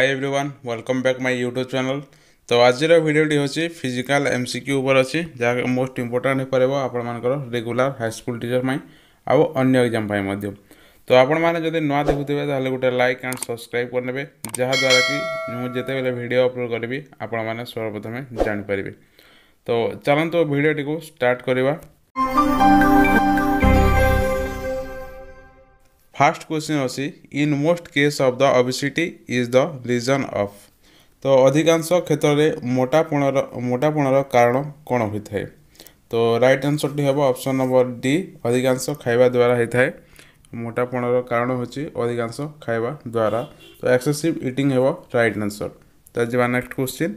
high everyone welcome back my YouTube channel তো আজির ভিডিওটি হচ্ছে ফিজিকাল এমসিকিউ উপরে আছে যা মোস্ট ইম্পর্টাট হয়ে আপনার রেগুলার হাইস্কুল টিচর পাই আও অন্য এক্সাম পাই মধ্য তো আপনার যদি নয় দেখুবে তাহলে গোটে লাইক আন্ড সবসক্রাইব করে নেবে যাদ্বারা কি যেতবে ভিডিও অপলোড করবি আপনার সর্বপ্রথমে জাঁপারে তো চলতু ভিডিওটি স্টার্ট করা फास्ट क्वेश्चन अच्छे in most case of the obesity is the reason of तो अधिकांश क्षेत्र में मोटापणर मोटापणर कारण कौन होता है तो रईट आंसर टी हम ऑप्शन नंबर डी अधिकांश खावा द्वारा होता है मोटापणर कारण हूँ अधिकांश खावा द्वारा तो एक्सेसिव ईटिंग हे रईट आंसर तो जी next question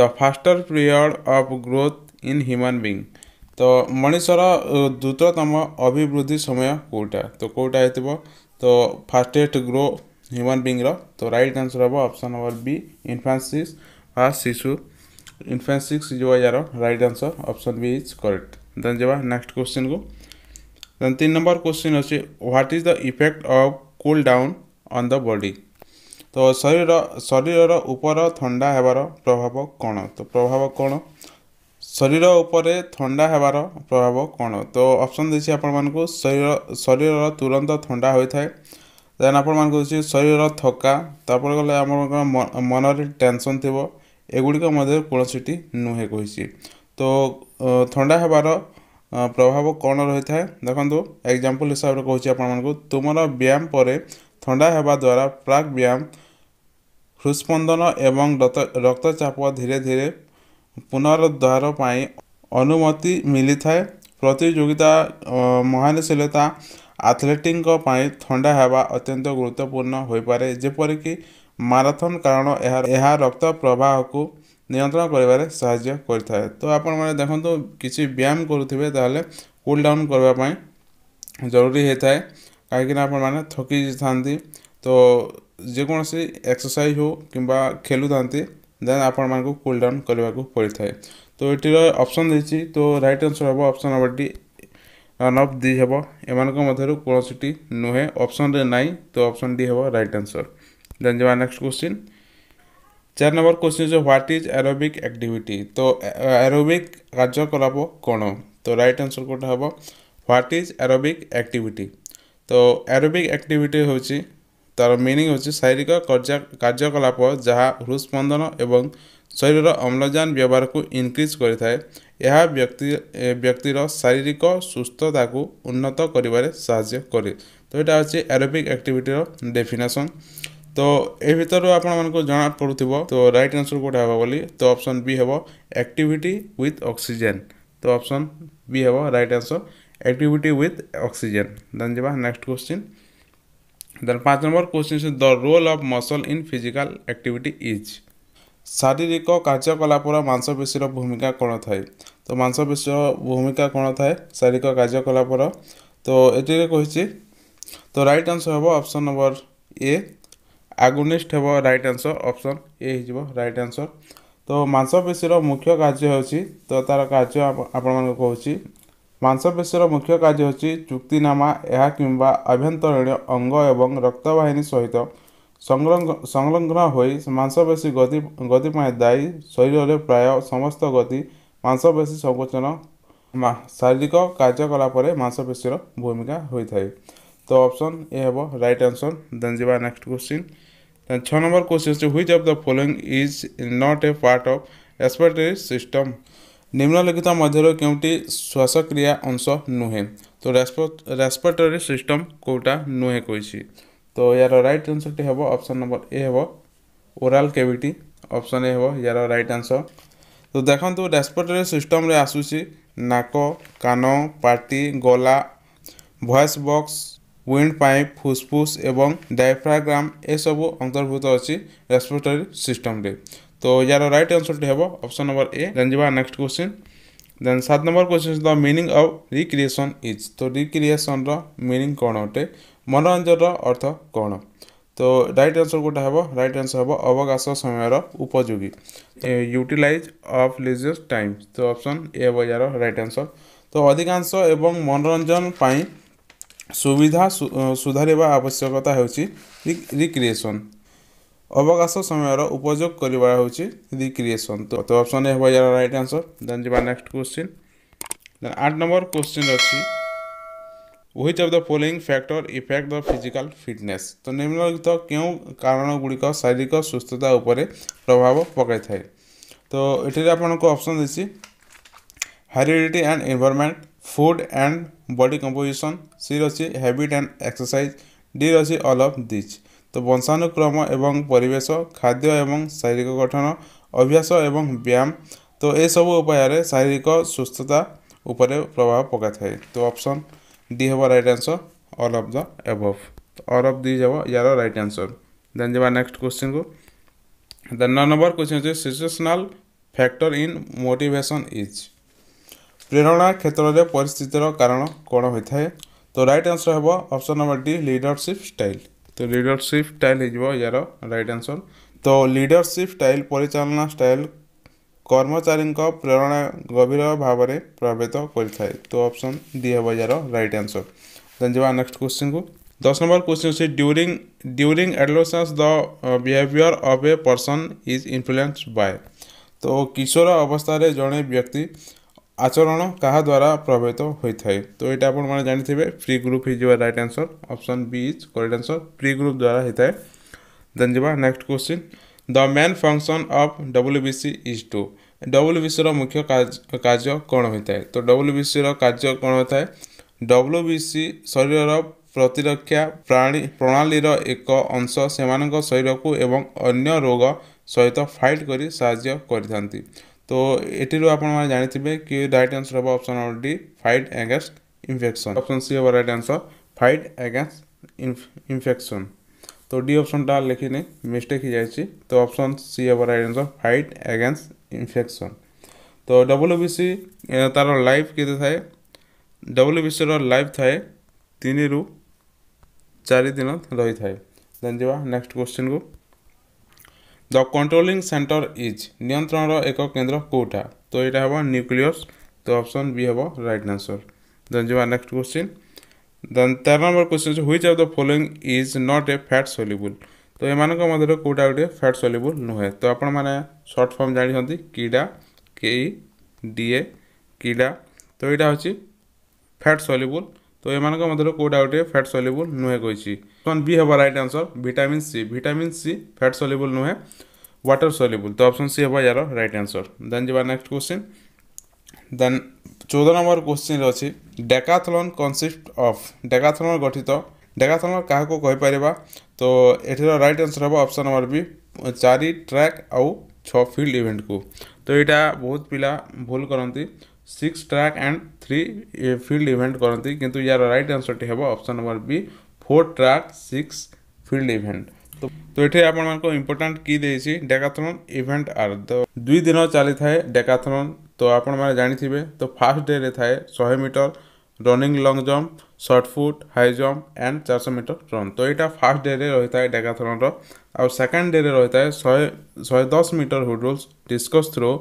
the faster period of growth in human being त मनिष र द्रुतम अभि समय को थियो तो फास्टेस्ट ग्रो ह्युमा बिङ र त रइट आन्सर हे अप्सन नम्बर वि इनफान्सिक्स हा शिशु इनफान्सिक्स जो या right answer option B is correct then कर नेक्स्ट नेक्ट को देन तीन नम्बर क्वेसन अस्ति what is the effect of कुल डाउन अन द बडी तो शरीर शरीर उप था प्रभाव कन तो प्रभाव क ଶରୀର ଉପରେ ଥଣ୍ଡା ହେବାର ପ୍ରଭାବ କ'ଣ ତ ଅପସନ୍ ଦେଇଛି ଆପଣମାନଙ୍କୁ ଶରୀର ଶରୀରର ତୁରନ୍ତ ଥଣ୍ଡା ହୋଇଥାଏ ଦେନ୍ ଆପଣମାନଙ୍କୁ ଦେଇଛି ଶରୀରର ଥକା ତାପରେ ଗଲେ ଆପଣଙ୍କ ମନରେ ଟେନସନ୍ ଥିବ ଏଗୁଡ଼ିକ ମଧ୍ୟରେ କୌଣସିଟି ନୁହେଁ କହିଛି ତ ଥଣ୍ଡା ହେବାର ପ୍ରଭାବ କ'ଣ ରହିଥାଏ ଦେଖନ୍ତୁ ଏକ୍ଜାମ୍ପଲ୍ ହିସାବରେ କହୁଛି ଆପଣମାନଙ୍କୁ ତୁମର ବ୍ୟାୟାମ ପରେ ଥଣ୍ଡା ହେବା ଦ୍ୱାରା ପ୍ରାକ୍ ବ୍ୟାୟାମ ହୃସ୍ପନ୍ଦନ ଏବଂ ରକ୍ତଚାପ ଧୀରେ ଧୀରେ पुनरुद्धार अनुमति मिली था प्रतिजोगिता महानशीलता आथलेटिक थंडा होगा अत्यंत गुरुत्वपूर्ण हो पाए कि माराथन कारण यह रक्त प्रवाह को नियंत्रण करें तो आपण मैंने देखूँ तो किसी व्यायाम करुवे कूल डाउन करने जरूरी होता है कहीं आप थकी था तो जेकोसी एक्सरसाइज हो कि खेलु था ଦେନ୍ ଆପଣମାନଙ୍କୁ କୁଲ୍ ଡାଉନ୍ କରିବାକୁ ପଡ଼ିଥାଏ ତ ଏଟିର ଅପସନ୍ ଦେଇଛି ତ ରାଇଟ୍ ଆନ୍ସର୍ ହେବ option number D none of the ହେବ ଏମାନଙ୍କ ମଧ୍ୟରୁ କୌଣସିଟି ନୁହେଁ ଅପସନ୍ରେ ନାହିଁ ତ ଅପସନ୍ ଡି ହେବ ରାଇଟ୍ ଆନ୍ସର୍ ଦେନ୍ ଯିବା ନେକ୍ସଟ କ୍ୱେଶ୍ଚିନ୍ ଚାରି ନମ୍ବର କ୍ୱେଶ୍ଚିନ୍ ହେଉଛି ହ୍ୱାଟ୍ ଇଜ୍ ଆରୋବିକ୍ ଆକ୍ଟିଭିଟି ତ ଆରୋବିକ୍ କାର୍ଯ୍ୟକଳାପ କ'ଣ ତ ରାଇଟ୍ ଆନ୍ସର୍ କେଉଁଟା ହେବ ହ୍ୱାଟ୍ ଇଜ୍ ଆରୋବିକ୍ ଆକ୍ଟିଭିଟି ତ ଆରୋବିକ୍ ଆକ୍ଟିଭିଟି ହେଉଛି ତା'ର ମିନିଂ ହେଉଛି ଶାରୀରିକ କାର୍ଯ୍ୟକଳାପ ଯାହା ହୃଦସ୍ପନ୍ଦନ ଏବଂ ଶରୀରର ଅମ୍ଳଜାନ ବ୍ୟବହାରକୁ ଇନକ୍ରିଜ୍ କରିଥାଏ ଏହା ବ୍ୟକ୍ତି ବ୍ୟକ୍ତିର ଶାରୀରିକ ସୁସ୍ଥତାକୁ ଉନ୍ନତ କରିବାରେ ସାହାଯ୍ୟ କରେ ତ ଏଇଟା ହେଉଛି ଆରୋବିକ୍ ଆକ୍ଟିଭିଟିର ଡେଫିନେସନ୍ ତ ଏ ଭିତରୁ ଆପଣମାନଙ୍କୁ ଜଣା ପଡ଼ୁଥିବ ତ ରାଇଟ୍ ଆନ୍ସର୍ କେଉଁଟା ହେବ ବୋଲି ତ ଅପସନ୍ ବି ହେବ ଆକ୍ଟିଭିଟି ୱିଥ୍ ଅକ୍ସିଜେନ୍ ତ ଅପସନ୍ ବି ହେବ right answer activity with oxygen then ଯିବା ନେକ୍ସଟ କ୍ୱେଶ୍ଚିନ୍ देन पाँच number question is the role of muscle in physical activity is শারীরিক কার্যকলাপর মাংসপেশীর ভূমিকা কোণ থাকে তো মাংসপেশীর ভূমিকা কোণ থাকে শারীরিক কার্যকলাপর তো এটি কী তো রাইট আনসর হব অপশন নম্বর এ আগুনিষ্ট হব রাইট আনসর অপশন এ হয়ে রাইট আনসর তো মাংসপেশীর মুখ্য কার্য হচ্ছে তো তার কার্য আপনার কৌছি ମାଂସପେଶୀର ମୁଖ୍ୟ କାର୍ଯ୍ୟ ହେଉଛି ଚୁକ୍ତିନାମା ଏହା କିମ୍ବା ଆଭ୍ୟନ୍ତରୀଣ ଅଙ୍ଗ ଏବଂ ରକ୍ତବାହିନୀ ସହିତ ସଂଲଗ୍ନ ହୋଇ ମାଂସପେଶୀ ଗତି ଗତି ପାଇଁ ଦାୟୀ ଶରୀରରେ ପ୍ରାୟ ସମସ୍ତ ଗତି ମାଂସପେଶୀ ସଙ୍କୋଚନ ଶାରୀରିକ କାର୍ଯ୍ୟକଳାପରେ ମାଂସପେଶୀର ଭୂମିକା ହୋଇଥାଏ ତ ଅପସନ୍ ଏ ହେବ ରାଇଟ୍ ଆନ୍ସର୍ ଦେନ୍ ଯିବା ନେକ୍ସଟ କୋଶ୍ଚିନ୍ ଛଅ number question which of the following is not a part of respiratory system ନିମ୍ନଲିଖିତ ମଧ୍ୟରୁ କେଉଁଟି ଶ୍ୱାସକ୍ରିୟା ଅଂଶ ନୁହେଁ ତ ରେସ୍ପିରେଟୋରୀ ସିଷ୍ଟମ୍ କେଉଁଟା ନୁହେଁ କହିଛି ତ ଏହାର ରାଇଟ୍ ଆନ୍ସର୍ଟି ହେବ ଅପସନ୍ ନମ୍ବର ଏ ହେବ ଓରାଲ୍ କେଭିଟି ଅପସନ୍ ଏ ହେବ ଏହାର ରାଇଟ୍ ଆନ୍ସର୍ ତ ଦେଖନ୍ତୁ ରେସ୍ପିରେଟୋରୀ ସିଷ୍ଟମ୍ରେ ଆସୁଛି ନାକ କାନ ପାଟି ଗଲା ଭଏସ୍ ବକ୍ସ ୱିଣ୍ଡ ପାଇପ୍ ଫୁସ୍ଫୁସ୍ ଏବଂ ଡାଇଫ୍ରାଗ୍ରାମ୍ ଏସବୁ ଅନ୍ତର୍ଭୁକ୍ତ ଅଛି ରେସ୍ପିରେଟୋରୀ ସିଷ୍ଟମ୍ରେ তো ইয়ার রাইট আনসরটি হব অপশন নম্বর এ দেন যা নেক্সট কোশ্চিন দেন সাত number question the meaning of recreation is তো রিক্রিয়েসনর মিনিং কোণ অটে মনোরঞ্জনর অর্থ কোণ তো রাইট আনসর কোটা হব রাইট আনসর হব অবকাশ সময়ের উপযোগী ইউটিলাইজ অফ লিজিয়স টাইম তো অপশন এ হব ইয়ার রাইট আনসর তো অধিকাংশ এবং মনোরঞ্জন পাই সুবিধা সুধারিবা আবশ্যকতা ହେଉଛି রিক্রিয়েসন ଅବକାଶ ସମୟର ଉପଯୋଗ କରିବା ହେଉଛି ରିକ୍ରିଏସନ୍ ତ ଅପସନ୍ ହେବ ୟାର ରାଇଟ୍ ଆନ୍ସର୍ ଦେନ୍ ଯିବା ନେକ୍ସଟ କ୍ୱେଶ୍ଚିନ୍ ଦେନ୍ ଆଠ ନମ୍ବର କ୍ୱେଶ୍ଚିନ୍ ଅଛି which of the following factor effect the physical fitness ତ ନିମ୍ନଲିଖିତ କେଉଁ କାରଣଗୁଡ଼ିକ ଶାରୀରିକ ସୁସ୍ଥତା ଉପରେ ପ୍ରଭାବ ପକାଇଥାଏ ତ ଏଠାରେ ଆପଣଙ୍କୁ ଅପସନ୍ ଦେଇଛି heredity and environment food and body composition ସି'ର ଅଛି ହ୍ୟାବିଟ୍ ଆଣ୍ଡ ଏକ୍ସରସାଇଜ୍ ଡି'ର ଅଛି ଅଲ୍ ଅଫ୍ ଦିଜ୍ তো বংশানুক্রম এবং পরিবেশ খাদ্য এবং শারীরিক গঠন অভ্যাস এবং ব্যায়াম তো এসব উপায়ে শারীরিক সুস্থতা উপরে প্রভাব পকা থাকে তো অপশন ডি হব right answer all of the above all of the যাব ইয়ার রাইট আনসর দেন যা নেক্সট কোশ্চিন কু দেন নয় নম্বর কোশ্চিন হচ্ছে situational factor in motivation is প্রেরণা ক্ষেত্রে পরিস্থিতির কারণ কোণ হয়ে থাকে তো রাইট আনসর হব option number D leadership style तो ଲିଡରସିପ୍ ଷ୍ଟାଇଲ୍ ହେଇଯିବ ଏହାର ରାଇଟ୍ ଆନ୍ସର୍ ତ ଲିଡରସିପ୍ ଷ୍ଟାଇଲ୍ ପରିଚାଳନା ଷ୍ଟାଇଲ୍ କର୍ମଚାରୀଙ୍କ ପ୍ରେରଣା ଗଭୀର ଭାବରେ ପ୍ରଭାବିତ କରିଥାଏ ତ ଅପସନ୍ ଡି ହେବ ଏହାର ରାଇଟ୍ ଆନ୍ସର୍ ଦେନ୍ ଯିବା ନେକ୍ସଟ କ୍ୱେଶ୍ଚିନ୍କୁ ଦଶ ନମ୍ବର କ୍ୱେଶ୍ଚିନ୍ ଅଛି during during adolescence the behaviour of a person is influence by ତ କିଶୋର ଅବସ୍ଥାରେ ଜଣେ ବ୍ୟକ୍ତି ଆଚରଣ କାହା ଦ୍ୱାରା ପ୍ରଭାବିତ ହୋଇଥାଏ ତ ଏଇଟା ଆପଣମାନେ ଜାଣିଥିବେ ପ୍ରି ଗ୍ରୁପ୍ ହେଇଯିବ right answer option B is correct answer peer group ଦ୍ୱାରା ହେଇଥାଏ ଦେନ୍ ଯିବା next question the main function of W B C is to W B ସିର ମୁଖ୍ୟ କାର୍ଯ୍ୟ କ'ଣ ହୋଇଥାଏ ତ ଡବ୍ଲ୍ୟୁ ବି ସିର କାର୍ଯ୍ୟ କ'ଣ ହୋଇଥାଏ ଡବ୍ଲ୍ୟୁ ବି ସି ଶରୀରର ପ୍ରତିରକ୍ଷା ପ୍ରାଣୀ ପ୍ରଣାଳୀର ଏକ ଅଂଶ ସେମାନଙ୍କ ଶରୀରକୁ ଏବଂ ଅନ୍ୟ ରୋଗ ସହିତ ଫାଇଟ୍ କରି ସାହାଯ୍ୟ କରିଥାନ୍ତି तो यूर आप जानते कि रईट आन्सर हम option D fight against infection option C हम right answer fight against infection तो डी अप्सन टा लिखने मिस्टेक तो अपसन सी हम right answer fight against infection तो डब्ल्यू बि सी तार लाइफ के डब्ल्यू बि सी रफ थाए तीन रु चार दिन रही थाए देन जावा नेक्स्ट क्वेश्चन को ଦ କଣ୍ଟ୍ରୋଲିଂ ସେଣ୍ଟର ଇଜ୍ ନିୟନ୍ତ୍ରଣର ଏକ କେନ୍ଦ୍ର କେଉଁଟା ତ ଏଇଟା ହେବ ନ୍ୟୁକ୍ଲିୟସ୍ ତ ଅପସନ୍ ବି ହେବ ରାଇଟ୍ ଆନ୍ସର୍ ଦେନ୍ ଯିବା ନେକ୍ସଟ କ୍ୱେଶ୍ଚିନ୍ ଦେନ୍ ତେର number question which of the following is not a fat soluble ତ ଏମାନଙ୍କ ମଧ୍ୟରୁ କେଉଁଟା ଗୋଟିଏ ଫ୍ୟାଟ୍ ସଲ୍ୟୁବୁଲ୍ ନୁହେଁ ତ ଆପଣମାନେ ସର୍ଟ ଫର୍ମ ଜାଣିଛନ୍ତି କିଡ଼ା କେଇ ଡିଏ କିଡ଼ା ତ ଏଇଟା ହେଉଛି ଫ୍ୟାଟ୍ ସଲ୍ୟୁବୁଲ୍ তো এমানক ମଧ୍ୟରୁ କେଉଁଟା ଗୋଟିଏ ଫ୍ୟାଟ୍ ସଲ୍ୟୁବୁଲ୍ ନୁହେଁ କହିଛି ଅପସନ୍ ବି ହେବ right answer vitamin C vitamin C fat soluble ନୁହେଁ ୱାଟର୍ ସଲ୍ୟୁବୁଲ୍ ତ ଅପସନ୍ ସି ହେବ ୟାର ରାଇଟ୍ ଆନ୍ସର୍ ଦେନ୍ ଯିବା ନେକ୍ସଟ କ୍ୱେଶ୍ଚିନ୍ ଦେନ୍ ଚଉଦ ନମ୍ବର କ୍ୱେଶ୍ଚିନ୍ ଅଛି ଡେକାଥଲନ୍ କନସିଷ୍ଟ ଅଫ୍ ଡେକାଥଲନ୍ ଗଠିତ ଡେକାଥଲନ୍ କାହାକୁ କହିପାରିବା ତ ଏଠିର ରାଇଟ୍ ଆନ୍ସର୍ ହେବ ଅପସନ୍ ନମ୍ବର ବି ଚାରି ଟ୍ରାକ୍ ଆଉ ଛଅ ଫିଲ୍ଡ ଇଭେଣ୍ଟକୁ ତ ଏଇଟା ବହୁତ ପିଲା ଭୁଲ କରନ୍ତି six track and three field event କରନ୍ତି କିନ୍ତୁ ୟାର ରାଇଟ୍ ଆନ୍ସର୍ଟି ହେବ option number B four track six field event ତ ଏଠି ଆପଣମାନଙ୍କୁ ଇମ୍ପୋର୍ଟାଣ୍ଟ କି ଦେଇଛି ଡେକାଥଲନ୍ ଇଭେଣ୍ଟ ଆର୍ ତ ଦୁଇ ଦିନ ଚାଲିଥାଏ ଡେକାଥଲନ୍ ତ ଆପଣମାନେ ଜାଣିଥିବେ ତ ଫାର୍ଷ୍ଟ ଡେରେ ଥାଏ ଶହେ metre running long jump shot put high jump and ଚାରିଶହ ମିଟର ରନ୍ ତ ଏଇଟା ଫାର୍ଷ୍ଟ ଡେରେ ରହିଥାଏ ଡେକାଥଲନ୍ର ଆଉ ସେକେଣ୍ଡ ଡେରେ ରହିଥାଏ ଶହେ ଶହେ ଦଶ metre hurdles discus throw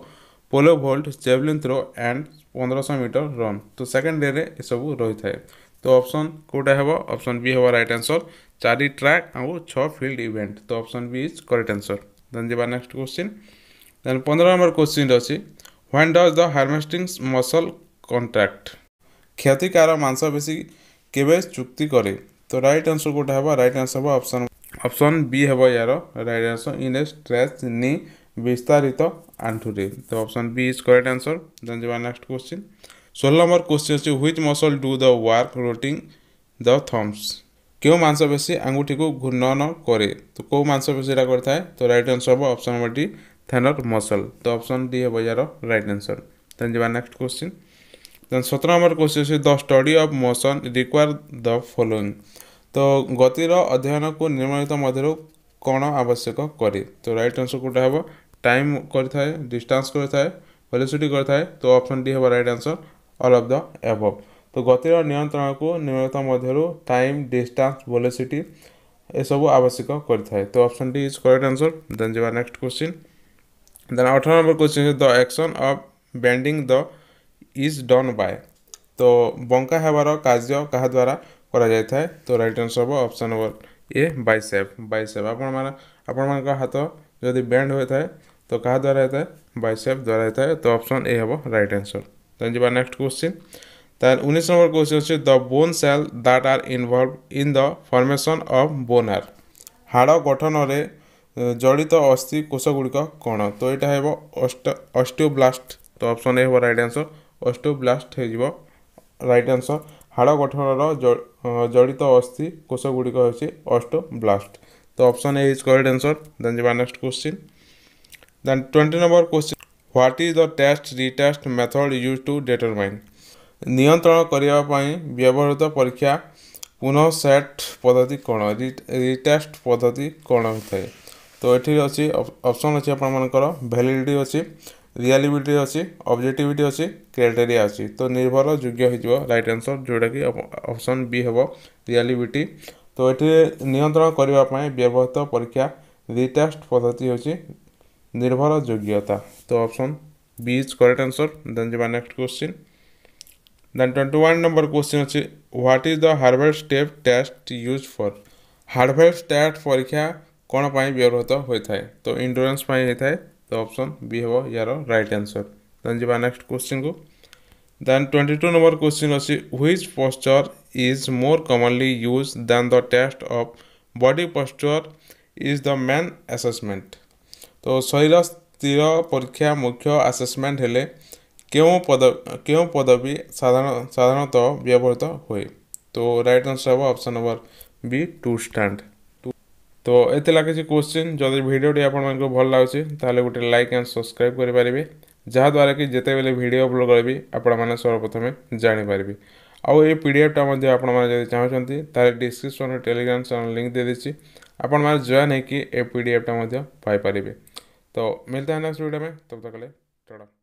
pole vault javelin throw and ପନ୍ଦରଶହ ମିଟର ରନ୍ ତ ସେକେଣ୍ଡ ଡେରେ ଏସବୁ ରହିଥାଏ ତ ଅପସନ୍ କେଉଁଟା ହେବ ଅପସନ୍ ବି ହେବ ରାଇଟ୍ ଆନ୍ସର୍ ଚାରି ଟ୍ରାକ୍ ଆଉ ଛଅ ଫିଲ୍ଡ ଇଭେଣ୍ଟ ତ option B is correct answer then ଯିବା ନେକ୍ସଟ କ୍ୱେଶ୍ଚିନ୍ ଦେନ୍ ପନ୍ଦର ନମ୍ବର କ୍ୱେଶ୍ଚିନ୍ ଅଛି when does the harvesting muscle contract କ୍ଷତିକାର ମାଂସପେଶୀ କେବେ ଚୁକ୍ତି କରେ ତ ରାଇଟ୍ ଆନ୍ସର୍ କେଉଁଟା ହେବ ରାଇଟ୍ ଆନ୍ସର୍ ହେବ ଅପସନ୍ ଅପସନ୍ ବି ହେବ ଏହାର right answer in a stretch ନି विस्तारित आंठुरी तो option B is correct answer then जी नेक्स्ट क्वेश्चन षोह नंबर क्वेश्चन अच्छे which muscle do the work rotating the thumbs क्यों मंसपेशी आंगुठी को घूर्णन कै तो कौ मंसपेशीटा करें तो रईट आंसर हम option number D thenar muscle तो अप्सन डी हम यार रईट आंसर देन जी नेक्स्ट क्वेश्चन देन सतर नंबर क्वेश्चन अच्छे the study of motion require the following तो गतिर अध्ययन को निर्माणित मध्य कौन आवश्यक कै तो रईट आंसर कौटा हे टाइम करिस्टास् करलिटी करें तो अपसन डी हम right answer all of the above तो गतिर नियंत्रण को न्यूनता मध्य टाइम डिस्टास् भलेसीटी एसबू आवश्यक करें तो option D is correct answer then जी नेक्ट क्वेश्चन देन अठर number question the action of bending the is done by तो बंका हेबार कार्य क्या द्वारा करा जाए तो रईट आंसर हम option number A biceps biceps ଆପଣମାନେ ଆପଣମାନଙ୍କ ହାତ ଯଦି ବେଣ୍ଡ ହୋଇଥାଏ ତ କାହା ଦ୍ୱାରା ହୋଇଥାଏ ବାଇସେପ୍ ଦ୍ୱାରା ହୋଇଥାଏ ତ ଅପସନ୍ ଏ ହେବ ରାଇଟ୍ ଆନ୍ସର୍ ଦେନ୍ ଯିବା ନେକ୍ସଟ କ୍ୱେଶ୍ଚିନ୍ ତାହେଲେ ଉଣେଇଶ ନମ୍ବର କ୍ୱେଶ୍ଚିନ୍ ଅଛି the bone cell that are involve in the formation of ବୋନାର୍ ହାଡ଼ ଗଠନରେ ଜଡ଼ିତ ଅସ୍ଥି କୋଷଗୁଡ଼ିକ କ'ଣ ତ ଏଇଟା ହେବ ଅଷ୍ଟିଓବ୍ଲାଷ୍ଟ ତ ଅପସନ୍ ଏ ହେବ ରାଇଟ୍ ଆନ୍ସର୍ ଅଷ୍ଟିଓବ୍ଲାଷ୍ଟ ହୋଇଯିବ ରାଇଟ୍ ଆନ୍ସର୍ ହାଡ଼ ଗଠନର ଜଡ଼ିତ ଅସ୍ଥି କୋଷଗୁଡ଼ିକ ହେଉଛି ଅଷ୍ଟୋବ୍ଲାଷ୍ଟ ତ option A is correct answer then ଯିବା next question then twenty number question what is the test retest method use to determine ନିୟନ୍ତ୍ରଣ କରିବା ପାଇଁ ବ୍ୟବହୃତ ପରୀକ୍ଷା ପୁନଃ ସେଟ୍ ପଦ୍ଧତି କ'ଣ ରିଟେଷ୍ଟ ପଦ୍ଧତି କ'ଣ ହୋଇଥାଏ ତ ଏଠି ଅଛି ଅପସନ୍ ଅଛି ଆପଣମାନଙ୍କର ଭ୍ୟାଲିଡ଼ିଟି ଅଛି ରିଆଲିବିଲିଟି ଅଛି ଅବଜେକ୍ଟିଭିଟି ଅଛି କ୍ରାଇଟେରିଆ ଅଛି ତ ନିର୍ଭର ଯୋଗ୍ୟ ହେଇଯିବ ରାଇଟ୍ ଆନ୍ସର୍ ଯେଉଁଟାକି ଅପସନ୍ ବି ହେବ ରିଆଲିବିଲିଟି ତ ଏଥିରେ ନିୟନ୍ତ୍ରଣ କରିବା ପାଇଁ ବ୍ୟବହୃତ ପରୀକ୍ଷା ରିଟେଷ୍ଟ ପଦ୍ଧତି ହେଉଛି ନିର୍ଭର ଯୋଗ୍ୟତା ତ option B is correct answer then ଯିବା next question then twenty one number question ଅଛି what is the harvest step test use for harvest test ପରୀକ୍ଷା କ'ଣ ପାଇଁ ବ୍ୟବହୃତ ହୋଇଥାଏ ତ ଇଣ୍ଡୋରାନ୍ସ ପାଇଁ ହେଇଥାଏ तो ऑप्शन बी हम यार right answer then next question को then twenty two number question अच्छे which posture is more commonly use than the test of body posture is the main assessment तो शरीर स्थिर परीक्षा मुख्य आसेसमेंट हेले क्यों पद क्यों पदवी साधारण साधारणतः व्यवहृत हुए तो राइट आंसर हम option number B to stand তো ଏତେ ଲାଗୁଛି କୋଶ୍ଚିନ୍ ଯଦି ଭିଡ଼ିଓଟି ଆପଣମାନଙ୍କୁ ଭଲ ଲାଗୁଛି ତାହେଲେ ଗୋଟେ ଲାଇକ୍ ଆଣ୍ଡ ସବସ୍କ୍ରାଇବ୍ କରିପାରିବେ ଯାହାଦ୍ୱାରା କି ଯେତେବେଳେ ଭିଡ଼ିଓ ଅପଲୋଡ଼ କରିବି ଆପଣମାନେ ସର୍ବପ୍ରଥମେ ଜାଣିପାରିବେ ଆଉ ଏ ପିଡ଼ିଏଫ୍ଟା ମଧ୍ୟ ଆପଣମାନେ ଯଦି ଚାହୁଁଛନ୍ତି ତାହେଲେ ଡିସ୍କ୍ରିପ୍ସନ୍ରେ ଟେଲିଗ୍ରାମ୍ ଚ୍ୟାନେଲ୍ ଲିଙ୍କ୍ ଦେଇଦେଇଛି ଆପଣମାନେ ଜଏନ୍ ହେଇକି ଏ ପିଡ଼ିଏଫ୍ଟା ମଧ୍ୟ ପାଇପାରିବେ तो मिलते हैं नेक्स्ट वीडियो में तब तक के लिए टड़ा